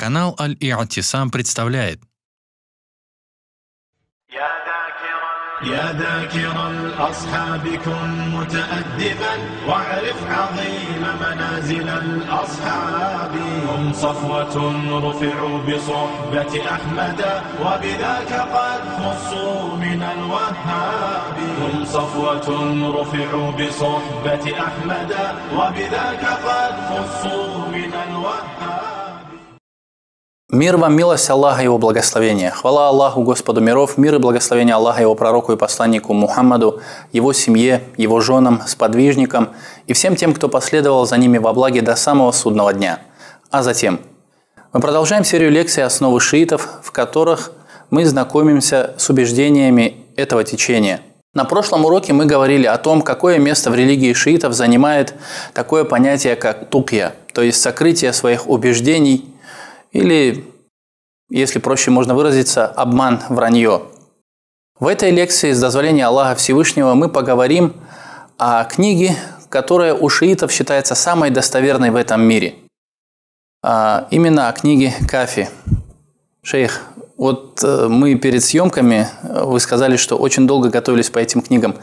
Канал Аль-И'тисам представляет يا ذاكر الأصحاب كن متأدبا واعرف عظيم منازل الأصحاب هم صفوة رفعوا بصحبة أحمد وبذاك قد خصوا من الوهاب هم صفوة رفعوا بصحبة أحمد وبذاك قد خصوا من الوهاب Мир вам, милость Аллаха и его благословение. Хвала Аллаху, Господу миров, мир и благословение Аллаха, его пророку и посланнику Мухаммаду, его семье, его женам, сподвижникам и всем тем, кто последовал за ними во благе до самого судного дня. А затем. Мы продолжаем серию лекций «Основы шиитов», в которых мы знакомимся с убеждениями этого течения. На прошлом уроке мы говорили о том, какое место в религии шиитов занимает такое понятие, как тукья, то есть сокрытие своих убеждений или, если проще можно выразиться, обман, вранье. В этой лекции с дозволения Аллаха Всевышнего мы поговорим о книге, которая у шиитов считается самой достоверной в этом мире. А именно о книге Кафи. Шейх, вот э, мы перед съемками, э, вы сказали, что очень долго готовились по этим книгам.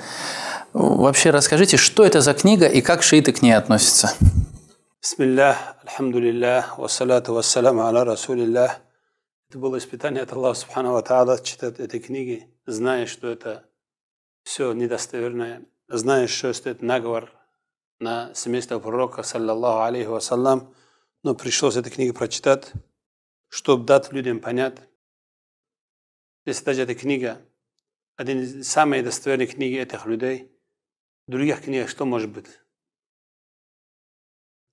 Вообще расскажите, что это за книга и как шииты к ней относятся? Бисмиллах, алхамдулиллах, вассалату вассаламу аля расулиллах. Это было испытание от Аллаха Субхану Тааля читать эти книги, зная, что это все недостоверное, зная, что это наговор на семейство пророка, саллаллаху алейхи вассалам, но пришлось эти книги прочитать, чтобы дать людям понять. Если даже эта книга, один из самых достоверных книг этих людей, в других книгах что может быть?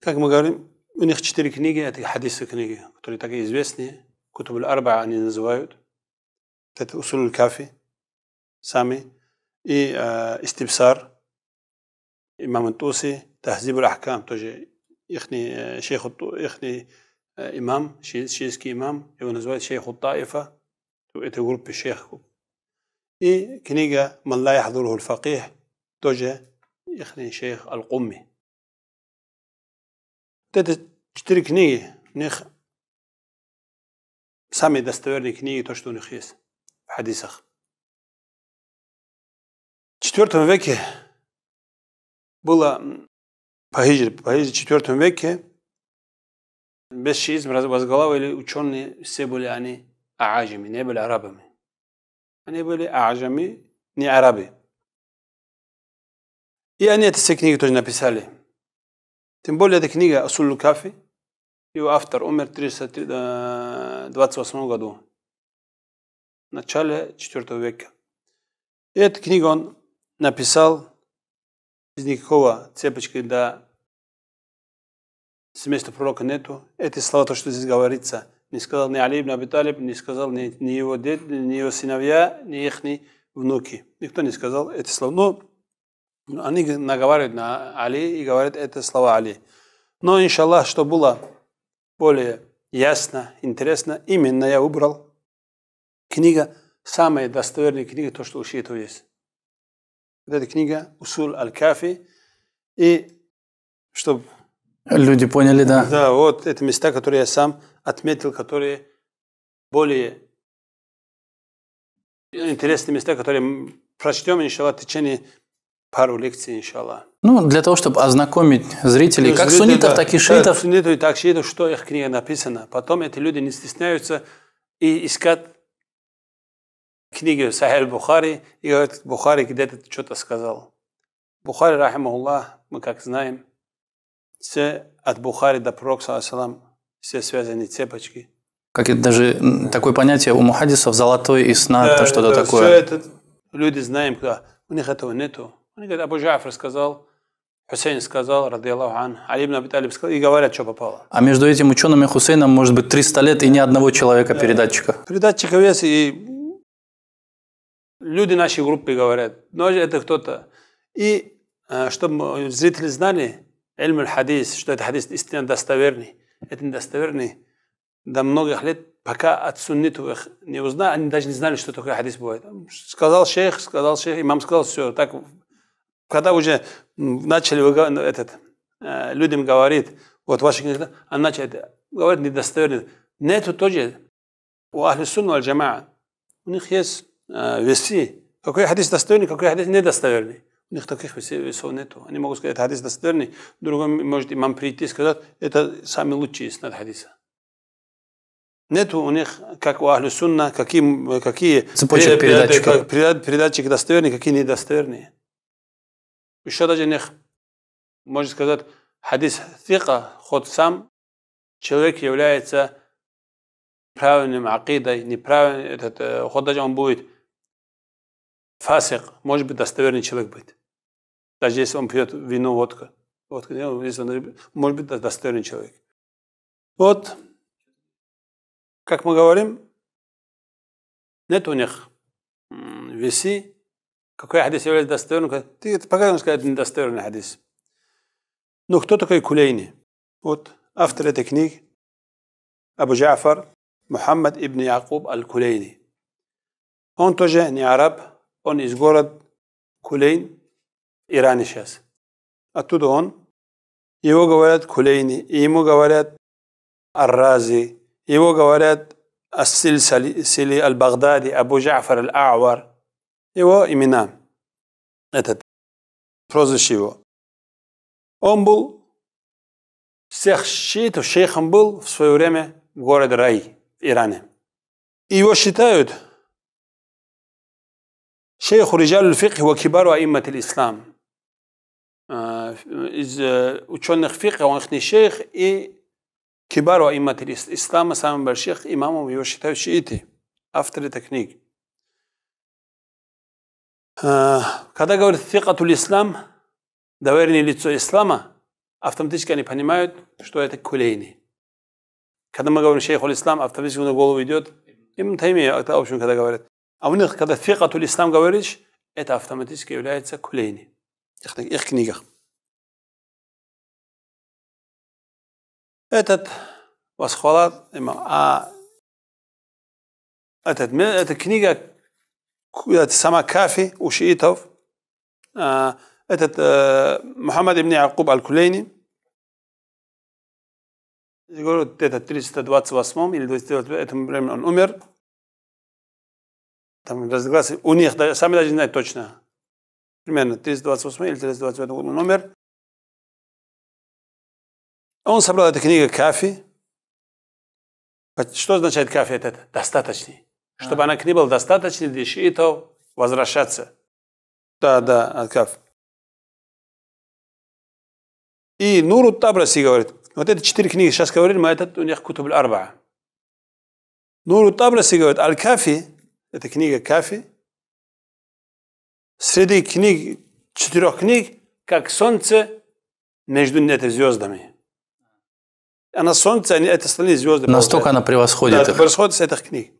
Как мы говорим, у них четыре книги, это хадисы книги, которые так такие известные. Кутубуль Арба они называют. Это Усуль Кафи, сами. И э, Истибсар, Имам Туси, Тахзиб аль Ахкам, тоже их э, шейх, их э, имам, ши, имам, его называют шейх Таифа, в этой группе шейхов. И книга «Ман ла аль факих», тоже их шейх Аль-Кумми. Вот это четыре книги, у них самые достоверные книги, то, что у них есть в хадисах. В IV веке было по хиджре, по хиджре IV веке без шиизм возглавили ученые, все были они аажами, не были арабами. Они были аажами, не арабы. И они эти все книги тоже написали – тем более, эта книга «Асуллю Кафи», его автор умер в 328 году, в начале IV века. И эту книгу он написал из никакого цепочки до семейства пророка нету. Эти слова, то, что здесь говорится, не сказал ни Алиб, ни Аби не сказал ни, ни его дед, ни его сыновья, ни их ни внуки. Никто не сказал эти слова. Но ну, они наговаривают на Али и говорят это слова Али. Но, иншаллах, что было более ясно, интересно, именно я выбрал книга, самая достоверная книга, то, что у шиитов есть. Вот эта книга Усул аль аль-Кафи». И чтобы... Люди поняли, да. Да, вот это места, которые я сам отметил, которые более интересные места, которые прочтем, иншаллах, в течение пару лекций, иншалла. Ну, для того, чтобы ознакомить зрителей, ну, как зрители, суннитов, да, так и шиитов. Да, суннитов и так шиитов, что их книга написана. Потом эти люди не стесняются и искать книги Сахель Бухари, и говорят, Бухари где-то что-то сказал. Бухари, рахимахуллах, мы как знаем, все от Бухари до Пророка, все связаны цепочки. Как это даже такое понятие у мухадисов золотой и сна, да, что-то да, такое. Все это люди знаем, когда у них этого нету. Они говорят, Абу Джафр сказал, Хусейн сказал, ради Аллаху ан, Али ибн Абиталиб сказал, и говорят, что попало. А между этим ученым и Хусейном может быть 300 лет и ни одного человека-передатчика. Да. Передатчиков есть, и люди нашей группы говорят, но это кто-то. И э, чтобы зрители знали, эльм хадис, что это хадис истинно достоверный, это недостоверный, до многих лет, пока от суннитовых не узнали, они даже не знали, что такое хадис бывает. Сказал шейх, сказал шейх, имам сказал, все, так когда уже начали ну, этот, э, людям говорит вот ваши книги, он начал говорить недостоверно. Нету тоже у Ахли Сунна Аль-Джамаа. У них есть э, Какой хадис достойный, какой хадис недостоверный. У них таких весов нету. Они могут сказать, это хадис достоверный, Другой может имам прийти и сказать, это самый лучший из над хадиса. Нету у них, как у Ахли Сунна, какие, какие передатчик. передатчики достойные, какие недостоверные. Еще даже не можно сказать, хадис фика, ход сам, человек является правильным акидой, неправильным, этот, э, ход даже он будет фасик, может быть, достоверный человек быть. Даже если он пьет вино, водка. водка если он, может быть, достоверный человек. Вот, как мы говорим, нет у них веси, какой хадис является достойным, ты это показываешь, что это недостойный хадис. Но кто такой Кулейни? Вот автор этой книги Абу Джафар Мухаммад ибн Якуб аль-Кулейни. Он тоже не араб, он из города Кулейн, Иран сейчас. Оттуда он. Его говорят Кулейни, и ему говорят Аррази, его говорят Ассиль Сили аль-Багдади, Абу Джафар аль-Ауар – Его имена, этот прозвище его. Он был всех шиитов, шейхом был в свое время в городе Рай, в Иране. И его считают шейх Риджаль Фикх ва Кибару Аиммат Ислам. А, из э, ученых фикха он не шейх и Кибару Аиммат Ислама, самым больших имамом его считают шииты, авторы этих книг. Э, когда говорят фикатул ислам, доверенное лицо ислама, автоматически они понимают, что это кулейни. Когда мы говорим шейхул ислам, автоматически на голову идет им таймия, в общем, когда говорят. А у них, когда фикатул ислам говоришь, это автоматически является кулейни. Их, их книгах. Этот восхвалат имам. А этот, эта книга это сама Кафи у шиитов, этот Мухаммад ибн Акуб аль-Кулейни, это 328 или 228 этом времени он умер. Там разногласия. У них, сами даже не знают точно. Примерно 328 или 329 он умер. Он собрал эту книгу Кафи. Что означает Кафи? Это достаточный чтобы а. она не была достаточной для шиитов возвращаться. Да, да, Алькаф. И Нуру Табраси говорит, вот эти четыре книги сейчас говорили, мы это у них кутуб арба. Нуру Табраси говорит, Аль-Кафи, это книга Кафи, среди книг, четырех книг, как солнце между этими звездами. Она солнце, они, это остальные звезды. Настолько она превосходит да, их. превосходит с этих книг.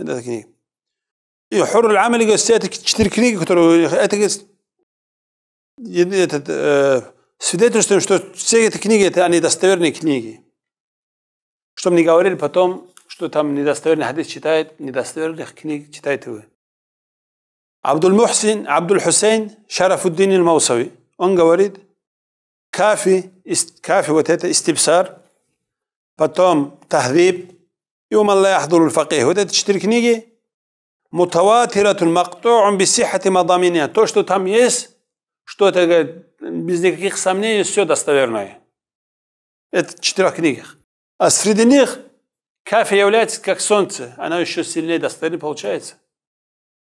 intaas keliya iyo xurul camaliga sidaad ishtirkiniga kutoro свидетельствуем, что все эти книги это недостоверные книги. Чтобы не говорили потом, что там недостоверный хадис читает, недостоверных книг читаете вы. Абдул Мухсин, Абдул Хусейн, Шарафуддин Мусави. Он говорит, кафи, кафи вот это, истибсар, потом тахвиб, يوم لا يحضر الفقيه هذا نيجي متواترة مقطوع بصحة مضامينها تو شتو تم يس شتو تغ بس نيك قسمني يسيو دستاورناي ات إيه تشتركني اسفريدني كافي يولات كاك سونت انا شو سيلني دستاني بولشايت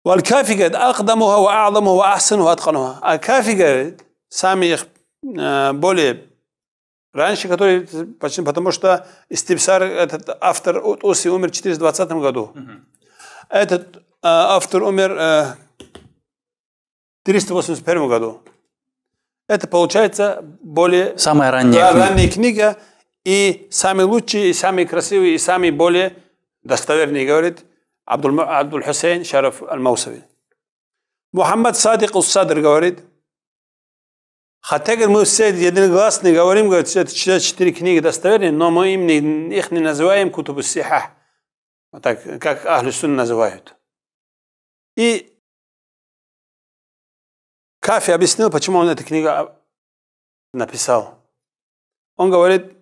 والكافي قد اقدمها واعظمها واحسنها واتقنها الكافي قد سامي آه، بولي Раньше, который, почему? потому что Истипсар, этот автор от Оси умер в 420 году. Угу. Этот э, автор умер э, в 381 году. Это получается более... Самая ранняя да, ранняя книга. И самые лучшие, и самые красивые, и самые более достоверные, говорит Абдул, Абдул Хусейн Шараф Аль-Маусави. Мухаммад Садик Ус-Садр говорит – Хотя, мы все единогласно говорим, говорят, все это 64 книги достоверные, но мы им не, их не называем кутубу сиха, вот так, как ахлюс-сун называют. И Кафи объяснил, почему он эту книгу написал. Он говорит,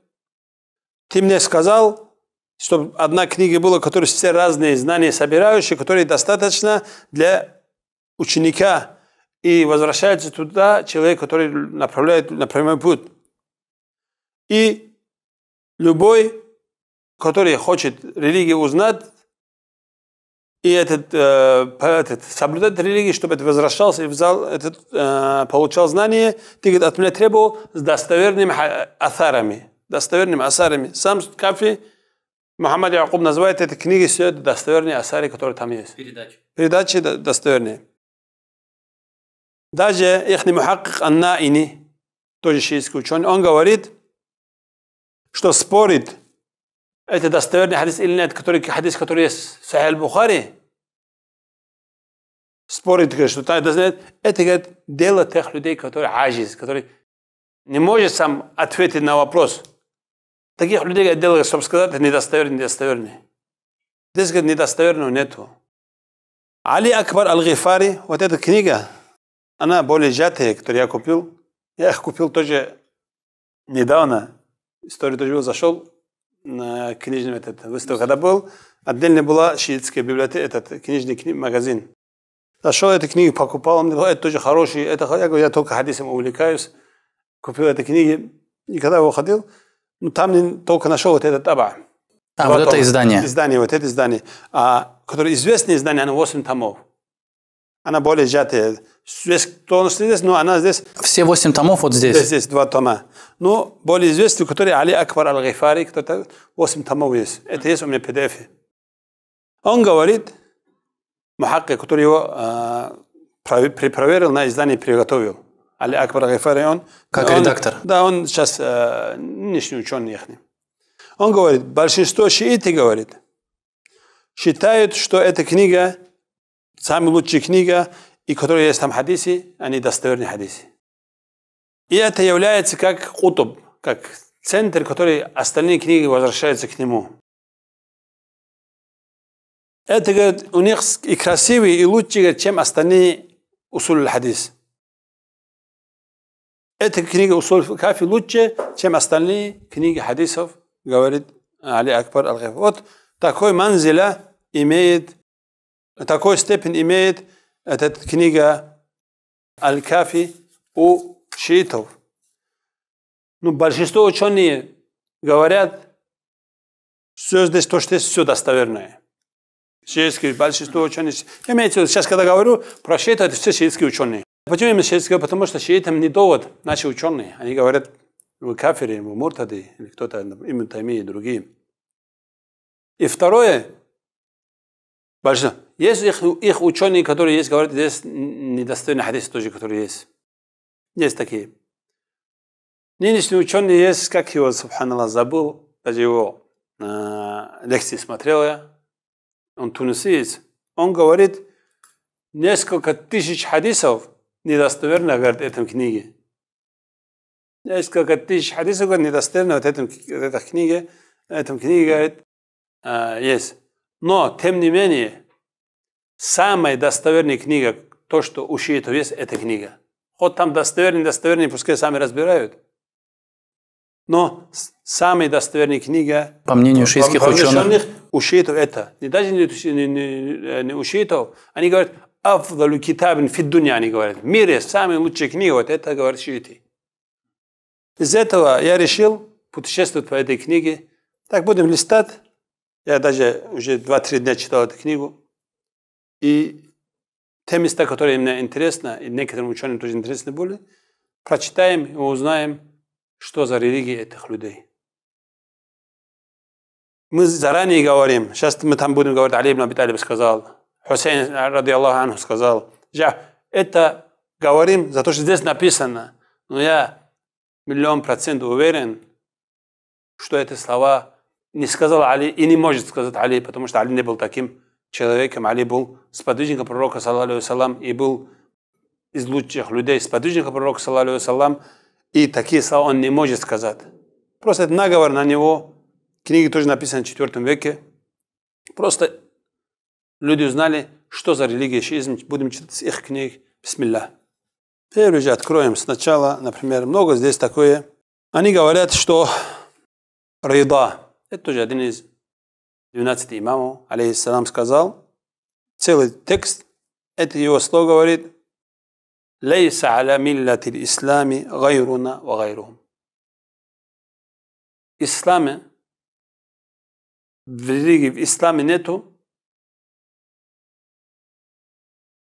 ты мне сказал, чтобы одна книга была, которая все разные знания собирающие, которые достаточно для ученика, и возвращается туда человек, который направляет на прямой путь. И любой, который хочет религию узнать, и этот, э, этот соблюдать религию, чтобы это возвращался и взял, этот, э, получал знания, ты говорит, от меня требовал с достоверными асарами. Достоверными асарами. Сам Кафи, Мухаммад Якуб называет эти книги, все достоверные асары, которые там есть. Передачи. Передачи достоверные. Даже их не ихний мухаккик Аннаини, тоже шиитский ученый, он говорит, что спорит, это достоверный хадис или нет, который, хадис, который есть в Сахиль Бухари, спорит, говорит, что это знает, это говорит, дело тех людей, которые ажиз, которые не может сам ответить на вопрос. Таких людей, говорит, дело, чтобы сказать, недостоверный, недостоверный. Здесь, говорит, недостоверного нету. Али Акбар Аль-Гифари, вот эта книга, она более сжатая, которую я купил. Я их купил тоже недавно. Историю тоже был зашел на книжный этот выставку, когда был. Отдельно была шиитская библиотека, этот книжный книг, магазин. Зашел эти книги покупал, он говорит, это тоже хороший, это, я говорю, я только хадисом увлекаюсь. Купил эти книги, и когда я выходил, ну, там только нашел вот этот таба. А, вот, вот это издание. Издание, вот это издание. А, которое известное издание, оно 8 томов. Она более сжатая. Здесь тонкости ну, здесь, но она здесь... Все восемь томов вот здесь? Здесь, здесь два тома. Ну более известный, который Али Акбар Аль-Гайфари, который восемь томов есть. Это есть у меня PDF. Он говорит, Мухаккик, который его э, а, проверил на издание, приготовил. Али Акбар Гайфари, он... Как он, редактор. Да, он сейчас э, нынешний ученый их. Он говорит, большинство шииты, говорит, считают, что эта книга Самая лучшая книга, и которая есть там хадисы, они достоверные хадисы. И это является как утоб, как центр, который остальные книги возвращаются к нему. Это, говорит, у них и красивые, и лучше, говорит, чем остальные усуль хадис. Эта книга усуль кафи лучше, чем остальные книги хадисов, говорит Али Акбар аль -Гиф. Вот такой манзила имеет такой степень имеет эта книга Аль-Кафи у шиитов. Ну, большинство ученые говорят, все здесь то, что здесь все достоверное. Шиитские большинство ученых. Имеется, сейчас, когда говорю про шиитов, это все шиитские ученые. Почему именно шиитские? Потому что шиитам не довод наши ученые. Они говорят, вы кафири, вы муртады, или кто-то, именно Тайми и другие. И второе, большинство, есть их, их ученые, которые есть, говорят, здесь недостойные хадисы тоже, которые есть. Есть такие. Нынешний ученый есть, как его, субханаллах, забыл, даже его э, лекции смотрел я, он тунисец, он говорит, несколько тысяч хадисов недостоверно говорит в этом книге. Несколько тысяч хадисов говорит, недостоверно в этом, в этой книге, в этом книге говорит, э, есть. Но, тем не менее, Самая достоверная книга, то, что у шиитов есть, это книга. Вот там достоверные, достоверные, пускай сами разбирают. Но самая достоверная книга... По мнению шиитских ученых... У шиитов это. Не даже не, не, не, не у шиитов. Они говорят, «Афдалю китабин фиддуня», они говорят. В мире самая лучшая книга, вот это говорят шииты. Из этого я решил путешествовать по этой книге. Так будем листать. Я даже уже 2-3 дня читал эту книгу. И те места, которые мне интересны, и некоторым ученым тоже интересны были, прочитаем и узнаем, что за религии этих людей. Мы заранее говорим, сейчас мы там будем говорить, Али ибн Аби сказал, Хусейн, а, ради Аллаху Анху, сказал. Я это говорим за то, что здесь написано, но я миллион процентов уверен, что эти слова не сказал Али и не может сказать Али, потому что Али не был таким человеком, Али был сподвижником пророка, салам, и был из лучших людей, сподвижника пророка, салам, и такие слова он не может сказать. Просто это наговор на него. Книги тоже написаны в IV веке. Просто люди узнали, что за религия шиизм. Будем читать с их книг. Бисмилля. Первый э, же откроем сначала, например, много здесь такое. Они говорят, что рида это тоже один из 12 имаму, алейхиссалам, сказал, целый текст, это его слово говорит, «Лейса аля миллатил ислами гайруна ва гайрум». Исламе, в религии, в исламе нету,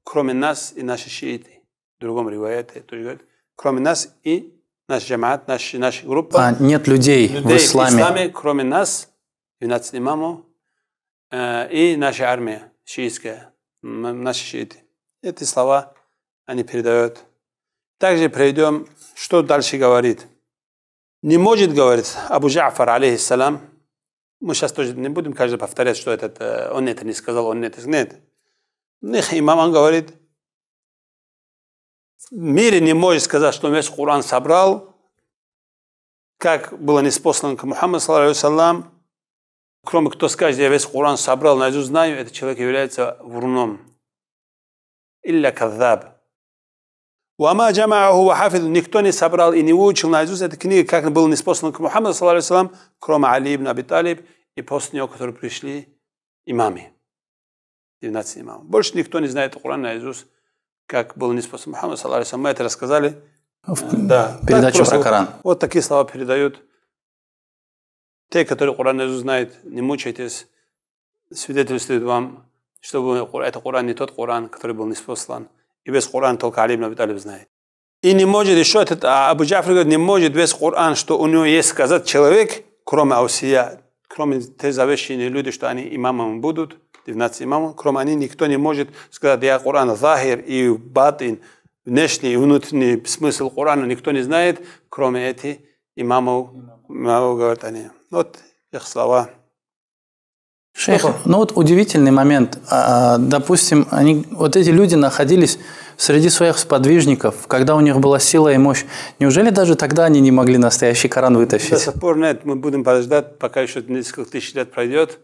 кроме нас и наши шииты. В другом риваете тоже говорит, кроме нас и наш джамаат, наш, наша группа. А, нет людей, людей в исламе. в исламе, кроме нас, 12 имамов, Э, и наша армия шиитская, наши шииты. Эти слова они передают. Также перейдем, что дальше говорит. Не может, говорит Абу Жафар, алейхиссалам, мы сейчас тоже не будем каждый повторять, что этот, э, он это не сказал, он это нет. Них ну, имам, он говорит, в мире не может сказать, что весь Коран собрал, как было неспослано к Мухаммаду, саллаху Кроме кто скажет, я весь Коран собрал, наизусть знаю, этот человек является вруном. Илля каддаб. Уама джамааху вахафид. Никто не собрал и не выучил наизусть эту книгу, как был неспослан к Мухаммаду, салам, кроме Али ибн Аби Талиб и после него, которые пришли имами. 12 имамов. Больше никто не знает Коран наизусть, как был неспослан Мухаммад, салам. Мы это рассказали. В, да. Передачу про Коран. вот такие слова передают те, которые Коран наизусть знают, не мучайтесь, свидетельствует вам, что это Коран не тот Коран, который был неспослан. И без Корана только Али ибн знает. И не может еще этот а Абу Джафр говорит, не может без Корана, что у него есть сказать человек, кроме Аусия, кроме те завещенные люди, что они имамом будут, 12 имамов, кроме они никто не может сказать, я Коран захир и батин, внешний и внутренний смысл Корана никто не знает, кроме этих имамов, имамов говорят они. Ну, вот их слова. Шейх, Что? Ну, ну вот удивительный момент. А, а, допустим, они, вот эти люди находились среди своих сподвижников, когда у них была сила и мощь. Неужели даже тогда они не могли настоящий Коран вытащить? До сих пор нет. Мы будем подождать, пока еще несколько тысяч лет пройдет.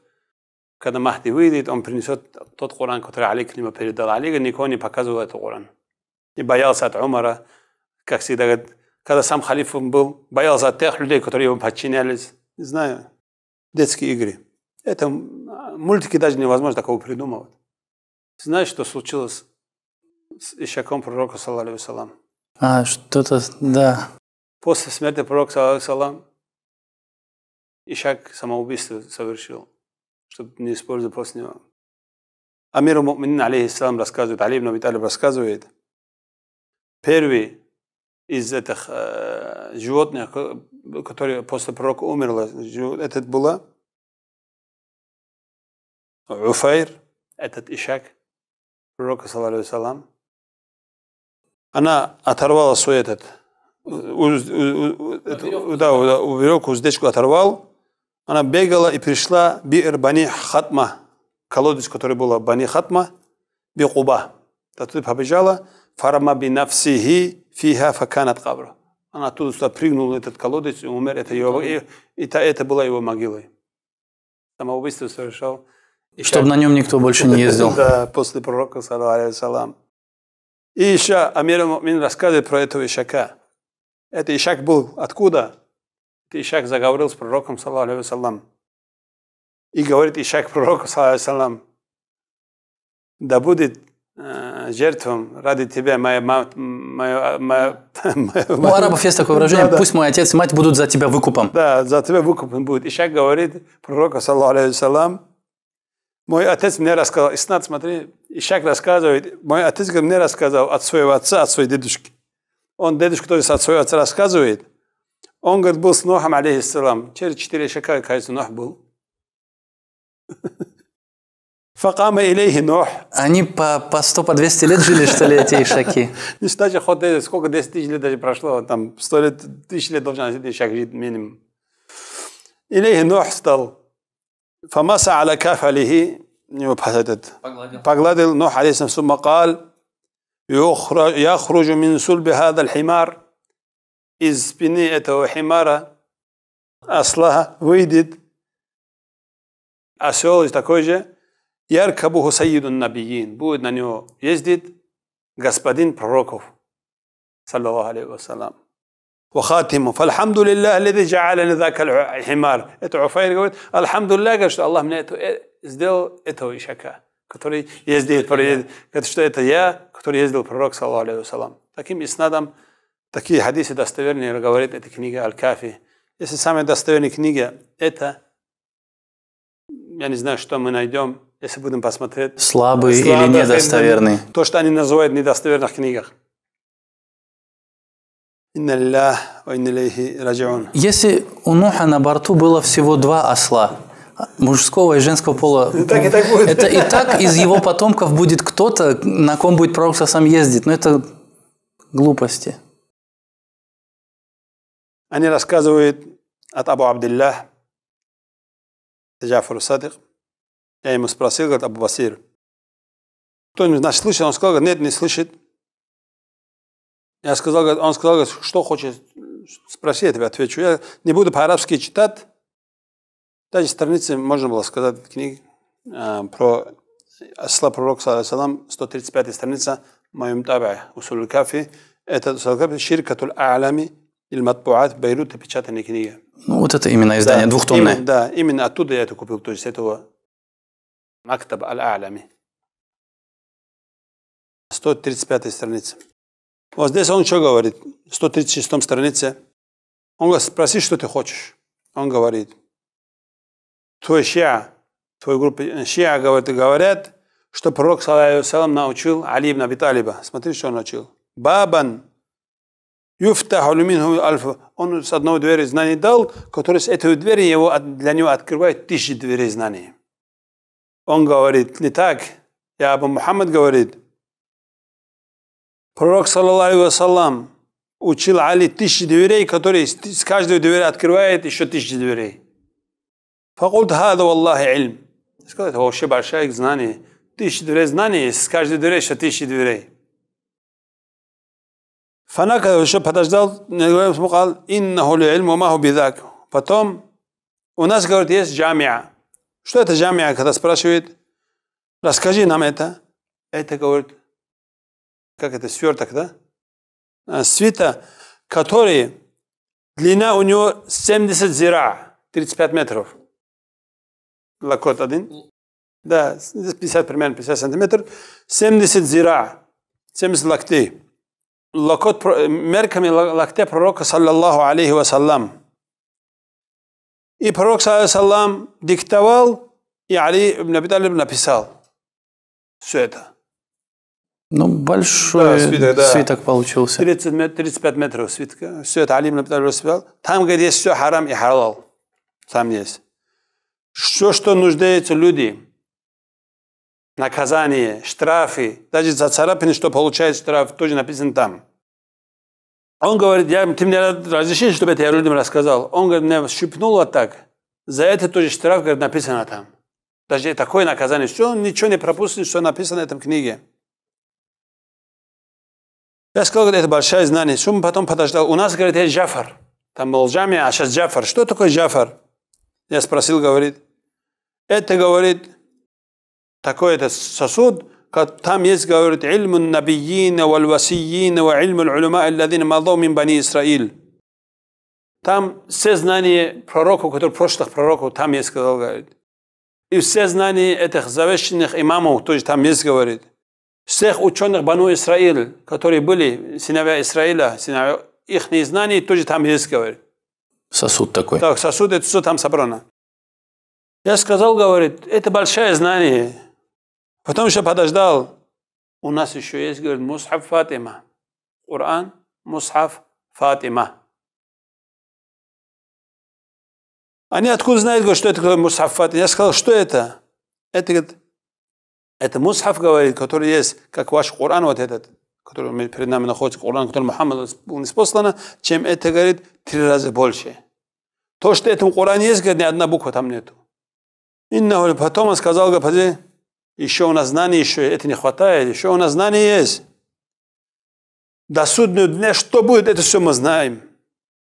Когда Махди выйдет, он принесет тот Коран, который Али к нему передал. Али никого не показывал этот Коран. И боялся от Умара, как всегда когда сам халифом был, боялся от тех людей, которые ему подчинялись не знаю, детские игры. Это мультики даже невозможно такого придумывать. Знаешь, что случилось с Ишаком пророка, салалю салам? А, что-то, да. После смерти пророка, салалю салам, Ишак самоубийство совершил, чтобы не использовать после него. Амир Мумин, алейхиссалам, рассказывает, Али ибн рассказывает, первый из этих э, животных, э, которые после пророка умерла, этот была Уфайр, этот Ишак, пророка, салам, она оторвала свой этот, уз, э, у эту, да, веревку, уздечку оторвал, она бегала и пришла Бир Бани Хатма, колодец, который была Бани Хатма, Бикуба. Тут побежала, фарма би бинавсихи, фиха факанат кабра. Она оттуда сюда прыгнула, этот колодец, и умер. Это, его, и, и, это, это была его могилой. Самоубийство совершал. И Чтобы на нем никто больше не ездил. Да, после пророка, салам. И еще Амир Мумин рассказывает про этого Ишака. Это Ишак был откуда? Это Ишак заговорил с пророком, салам. И говорит Ишак пророку, салам, да будет Э, жертвам ради тебя, моя мама... Моя, моя, моя, У арабов есть такое выражение, да, пусть мой отец и мать будут за тебя выкупом. Да, за тебя выкупом будет. Ища говорит пророк, саллаху мой отец мне рассказал, Иснат, смотри, Ищак рассказывает, мой отец говорит, мне рассказал от своего отца, от своей дедушки. Он дедушка тоже от своего отца рассказывает. Он, говорит, был с Нохом, алейхиссалам. Через четыре шака, кажется, Нох был. فقام إليه نوح Они по, по 100, по 200 лет жили, что ли, эти ишаки? Не считайте, ход сколько, 10 тысяч лет даже прошло, там 100 лет, тысяч лет должен один ишак жить минимум. إليه نوح стал فمسى على كفله погладил نوح عليه السلام ثم قال يخرج, يخرج من صلب هذا الحمار из спины этого химара осла выйдет осел такой же Яркабу Саидун Набиин. Будет на него ездит господин пророков. Саллаллаху алейхи вассалам. وخاتمه فالحمد لله الذي جعلني ذاك الحمار это Уфайр говорит الحمد لله что Аллах мне это, сделал этого ишака который ездит говорит что это я который ездил пророк саллаху алейхи вассалам таким иснадом такие хадисы достоверные говорит эта книга Аль-Кафи если самая достоверная книга это я не знаю что мы найдем если будем посмотреть... Слабые, слабые или недостоверные. Ну, то, что они называют в недостоверных книгах. Если у Нуха на борту было всего два осла, мужского и женского пола. И так, и так будет. Это и так из его потомков будет кто-то, на ком будет пророк сам ездить. Но это глупости. Они рассказывают от Абу Абдиллах, Джафару Садик, я ему спросил, говорит, Абу Басир, кто-нибудь значит слышит? Он сказал, нет, не слышит. Я сказал, говорит, он сказал, говорит, что хочет спросить, я тебе отвечу. Я не буду по-арабски читать. Даже страницы, можно было сказать, книг э, а, про Асла Пророк, 135 страница, моем табе, Усуль Кафи. Это Усуль Кафи, Ширкатуль А'лами, Ильматбуат, Бейрут, печатанная книга. Ну, вот это именно издание, да, двухтомное. Именно, да, именно оттуда я это купил, то есть этого Мактаб аль-Алями. 135 страница. Вот здесь он что говорит? 136 странице. Он говорит, спроси, что ты хочешь. Он говорит, твой шиа, твой группа шиа говорит, говорят, что пророк, саллаху научил Али ибн Аби Талиба. Смотри, что он научил. Бабан юфта минху альфа. Он с одной двери знаний дал, который с этой двери его, для него открывает тысячи дверей знаний. Он говорит, не так, я Абу Мухаммад говорит. Пророк, саллаллаху вассалам, учил Али тысячи дверей, которые с каждой двери открывает еще тысячи дверей. Факульт хада валлахи ильм. Сказал, это вообще большое знание. Тысячи дверей знаний с каждой двери еще тысячи дверей. Фанак еще подождал, сказал, иннаху ли ильму маху бидак. Потом у нас, говорит, есть джамия. Что это джамия, когда спрашивает, расскажи нам это? Это, говорит, как это, сверток, да? А, свита, который, длина у него 70 зира, 35 метров. Лакот один. Да, 50 примерно, 50 сантиметров. 70 зира, 70 локтей. Лакот, э, мерками локтя пророка, саллаллаху алейхи вассалам. И пророк, саллам, диктовал, и Али ибн Абиталиб написал все это. Ну, большой да, свиток, да. свиток получился. 30 35 метров свитка. Все это Али ибн Абиталиб расписал. Там, где есть все харам и халал, там есть. Все, что нуждаются люди, наказание, штрафы, даже за царапины, что получает штраф, тоже написано там. Он говорит, я, ты мне разрешишь, чтобы это я людям рассказал? Он говорит, меня щипнул вот так. За это тоже штраф, говорит, написано там. Даже такое наказание. Все, он ничего не пропустит, что написано в этом книге. Я сказал, говорит, это большое знание. Что мы потом подождал? У нас, говорит, есть Джафар. Там был Джамия, а сейчас Джафар. Что такое Джафар? Я спросил, говорит. Это, говорит, такой это сосуд, там есть, говорит, «Ильмун набиина валь васиина ва ильмул улюма аллазин мадо мин бани Исраиль». Там все знания пророков, которые прошлых пророков, там есть, сказал, говорит. И все знания этих завещанных имамов тоже там есть, говорит. Всех ученых Бану Исраиль, которые были сыновья Исраиля, сыновья, их знания тоже там есть, говорит. Сосуд такой. Так, сосуд, это все там собрано. Я сказал, говорит, это большое знание – Потом еще подождал. У нас еще есть, говорит, Мусхаб Фатима. Коран, Мусхаб Фатима. Они откуда знают, говорят, что это такое Мусхаб Фатима? Я сказал, что это? Это, говорит, это Мусхаб, говорит, который есть, как ваш Коран вот этот, который перед нами находится, Коран, который Мухаммад был неспослан, чем это, говорит, три раза больше. То, что это в Коране есть, говорит, ни одна буква там нету. Инна, потом он сказал, говорит, еще у нас знаний еще это не хватает, еще у нас знаний есть. До судного дня что будет, это все мы знаем.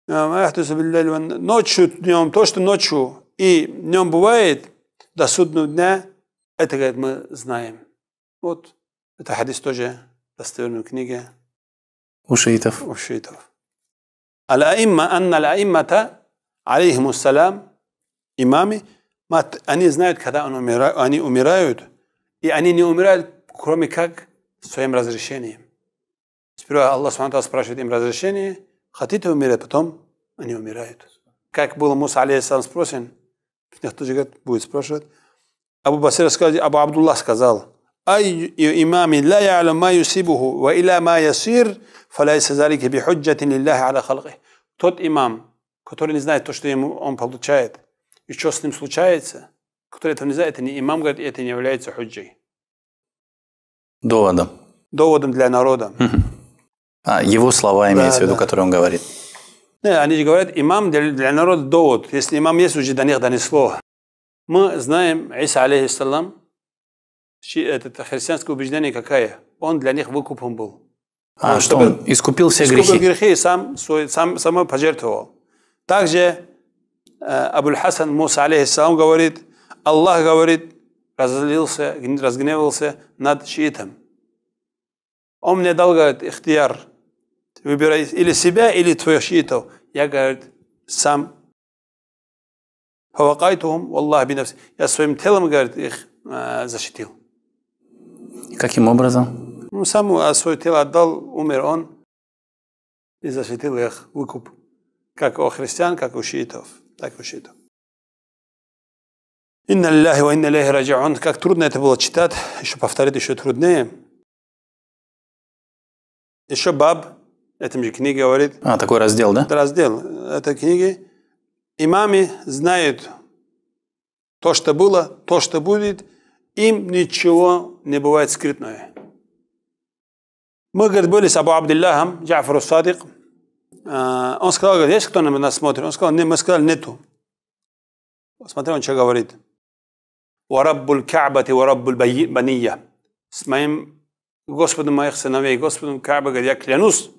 Ночью, днем, то, что ночью и днем бывает, до судного дня, это, говорит, мы знаем. Вот, это хадис тоже достоверной книге. У шиитов. У шиитов. Аль-Аимма, анна аль-Аиммата, алейхимуссалям, имами, они знают, когда они умирают, и они не умирают, кроме как своим разрешением. Сперва Аллах Субтитры спрашивает им разрешение, хотите умереть? потом они умирают. Как было Муса, алейхиссалам, спросен, кто же будет спрашивать, Абу Басир сказал, Абу Абдулла сказал, أي إمام لا يعلم ما يصيبه وإلى ما يصير فليس ذلك بحجة لله على خلقه тот имам, который не знает то, что ему он получает, и что с ним случается, который это нельзя, это не имам, говорит, это не является худжей. Доводом. Доводом для народа. А, его слова имеется да, в виду, да. которые он говорит. Да, они же говорят, имам для, для народа довод. Если имам есть, уже до них донесло. Мы знаем, Иса, алейхиссалам, это христианское убеждение какое? Он для них выкупом был. А, он, что он искупил все грехи? Искупил грехи и сам, свой, сам, сам пожертвовал. Также э, Абуль Хасан Муса, алейхиссалам, говорит – Аллах говорит, разлился, разгневался над шиитом. Он мне дал, говорит, ихтияр. Выбирай или себя, или твоих шиитов. Я, говорит, сам. Фавакайтухум, Аллах бинафс. Я своим телом, говорит, их э, защитил. Каким образом? Ну, сам э, свое тело отдал, умер он и защитил их выкуп. Как у христиан, как у шиитов, так и у шиитов. Инна лилляхи ва инна иляхи раджаун. Как трудно это было читать, еще повторить еще труднее. Еще Баб, этом же книге говорит. А, такой раздел, да? Это раздел этой книги. Имами знают то, что было, то, что будет. Им ничего не бывает скрытное. Мы, говорит, были с Абу Абдиллахом, Джафару Садик. А, он сказал, говорит, есть кто на нас смотрит? Он сказал, нет, мы сказали, нету. Смотри, он что говорит. ورب الكعبة ورب البنية с моим Господом моих сыновей, Господом Каба, я клянусь.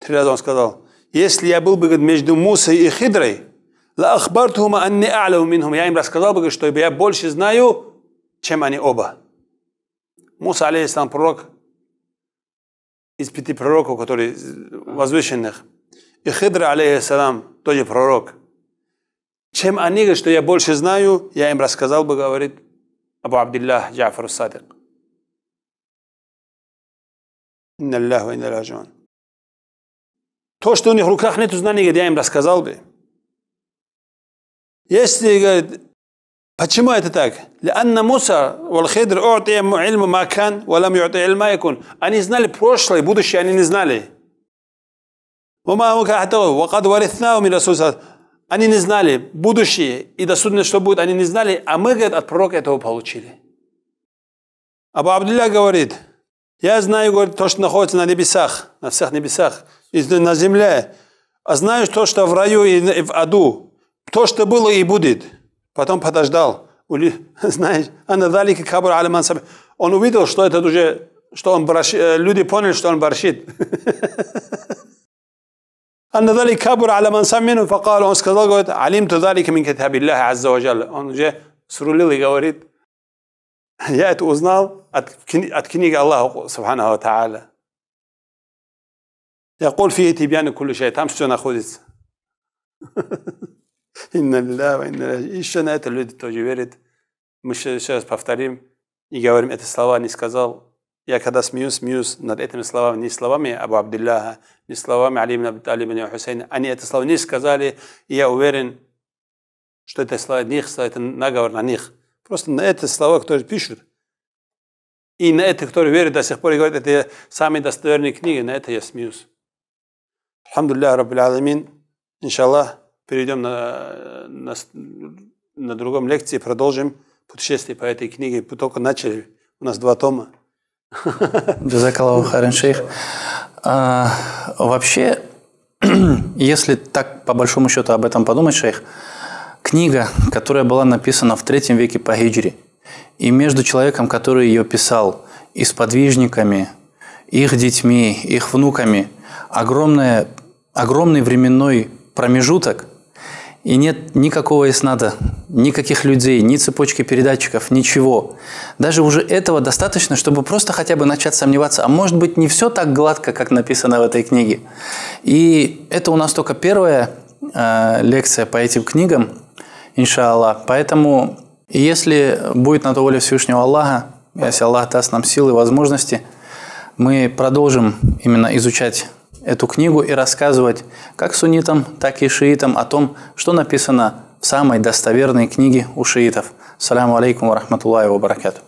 Три раза он сказал, если я был бы между Мусой и Хидрой, ла ахбартума анни а'лаву минхум, я им рассказал бы, что я больше знаю, чем они оба. Муса, алейхиссалам, пророк, из пяти пророков, которые возвышенных. И Хидр, алейхиссалам, тоже пророк – чем они, что я больше знаю, я им рассказал бы, говорит Абу Абдиллах Джафар Садик. То, что у них в руках нет знаний, я им рассказал бы. Если, говорит, почему это так? Лянна Муса, Валхидр, Ильма Макан, Валам Ильма Якун. Они знали прошлое, будущее они не знали. وما هو كحتوه وقد ورثناه من رسول صلى الله عليه وسلم они не знали будущее и досудно, что будет, они не знали, а мы, говорит, от пророка этого получили. Абу Абдулля говорит, я знаю, говорит, то, что находится на небесах, на всех небесах, и на земле, а знаю то, что в раю и в аду, то, что было и будет. Потом подождал. Знаешь, Анадалики Кабур Алиман Он увидел, что это уже, что он баршит, э, люди поняли, что он баршит. أن ذلك كبر على من سمع منه فقال أنس قلت علمت ذلك من كتاب الله عز وجل أن جاء سرولي قوريت يأت أزنال أتكنيك الله سبحانه وتعالى يقول فيه تبيان كل شيء تام شتون أخوذت إن الله وإن الله إيش شنات اللي تجيبرت مش شاس بفتريم يقوريم أتسلوان إسكزال Я когда смеюсь, смеюсь над этими словами, не словами Абу Абдилляха, не словами Али ибн Абиталиба, не Хусейна. Они это слово не сказали, и я уверен, что это слова них, слова это наговор на них. Просто на это слова, которые пишут, и на это, которые верят до сих пор и говорят, это самые достоверные книги, на это я смеюсь. Алхамдулилля, Раббил Аламин. Иншаллах, перейдем на, на, на другом лекции, продолжим путешествие по этой книге. Мы Только начали, у нас два тома. Джазакалау Харин а, вообще, если так по большому счету об этом подумать, шейх, книга, которая была написана в третьем веке по хиджре, и между человеком, который ее писал, и сподвижниками, их детьми, их внуками, огромное, огромный временной промежуток – и нет никакого эснада, никаких людей, ни цепочки передатчиков, ничего. Даже уже этого достаточно, чтобы просто хотя бы начать сомневаться, а может быть не все так гладко, как написано в этой книге. И это у нас только первая э, лекция по этим книгам, иншаллах. Поэтому, если будет на то воля Всевышнего Аллаха, если Аллах даст нам силы и возможности, мы продолжим именно изучать эту книгу и рассказывать как суннитам, так и шиитам о том, что написано в самой достоверной книге у шиитов. Саляму алейкум ва рахматуллахи ва баракату.